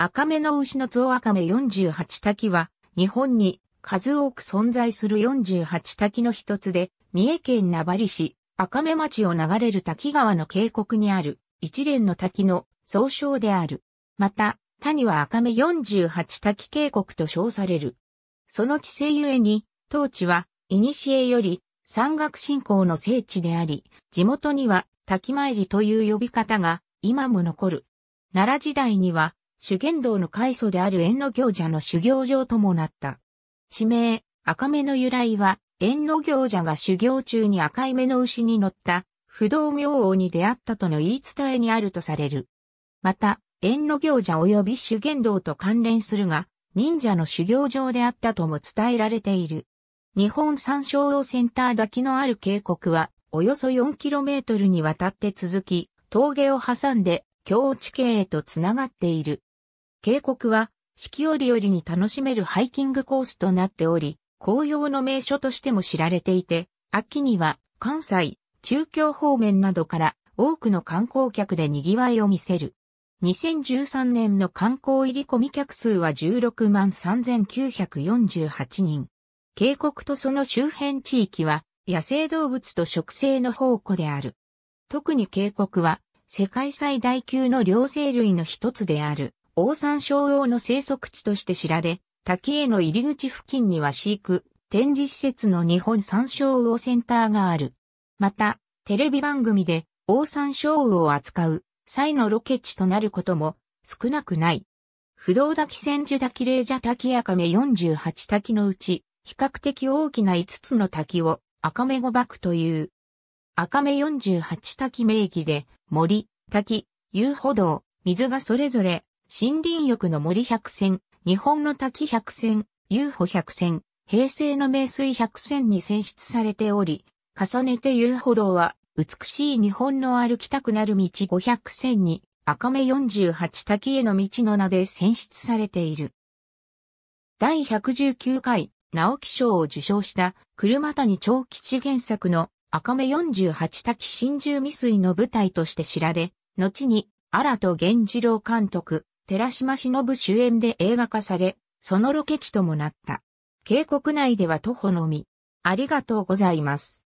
赤目の牛の象赤目48滝は、日本に数多く存在する48滝の一つで、三重県名張市赤目町を流れる滝川の渓谷にある一連の滝の総称である。また、谷は赤目48滝渓谷と称される。その地勢ゆえに、当地は、古より山岳信仰の聖地であり、地元には滝参りという呼び方が今も残る。奈良時代には、修験道の開祖である縁の行者の修行場ともなった。地名、赤目の由来は、縁の行者が修行中に赤い目の牛に乗った、不動明王に出会ったとの言い伝えにあるとされる。また、縁の行者及び修験道と関連するが、忍者の修行場であったとも伝えられている。日本参照王センター滝のある渓谷は、およそ 4km にわたって続き、峠を挟んで、京地形へとつながっている。渓谷は四季折々に楽しめるハイキングコースとなっており、紅葉の名所としても知られていて、秋には関西、中京方面などから多くの観光客で賑わいを見せる。2013年の観光入り込み客数は16万3948人。渓谷とその周辺地域は野生動物と植生の宝庫である。特に渓谷は世界最大級の両生類の一つである。オオサンショウウオの生息地として知られ、滝への入り口付近には飼育、展示施設の日本参椒魚センターがある。また、テレビ番組で、オオサンショウオを扱う際のロケ地となることも少なくない。不動滝千住滝霊蛇滝赤目48滝のうち、比較的大きな5つの滝を赤目五幕という。赤目48滝名義で、森、滝、遊歩道、水がそれぞれ森林浴の森百選、日本の滝百選、UFO 百選、平成の名水百選に選出されており、重ねて遊歩道は、美しい日本の歩きたくなる道500選に、赤目48滝への道の名で選出されている。第119回、直木賞を受賞した、車谷長吉原作の赤目48滝真珠未遂の舞台として知られ、後に、荒戸源次郎監督、寺島忍主演で映画化され、そのロケ地ともなった。渓谷内では徒歩のみ。ありがとうございます。